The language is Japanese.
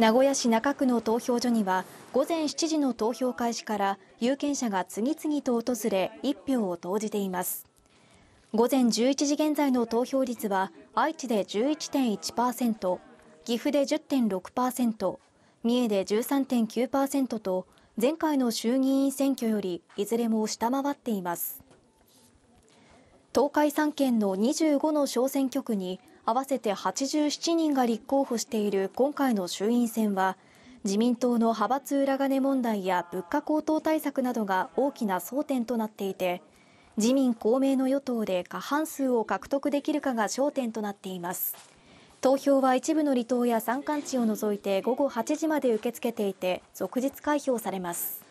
名古屋市中区の投票所には午前7時の投票開始から有権者が次々と訪れ1票を投じています午前11時現在の投票率は愛知で11.1%岐阜で10.6%三重で13.9%と前回の衆議院選挙よりいずれも下回っています東海3県の25の小選挙区に合わせて87人が立候補している今回の衆院選は自民党の派閥裏金問題や物価高騰対策などが大きな争点となっていて自民・公明の与党で過半数を獲得できるかが焦点となっています投票は一部の離島や山間地を除いて午後8時まで受け付けていて即日開票されます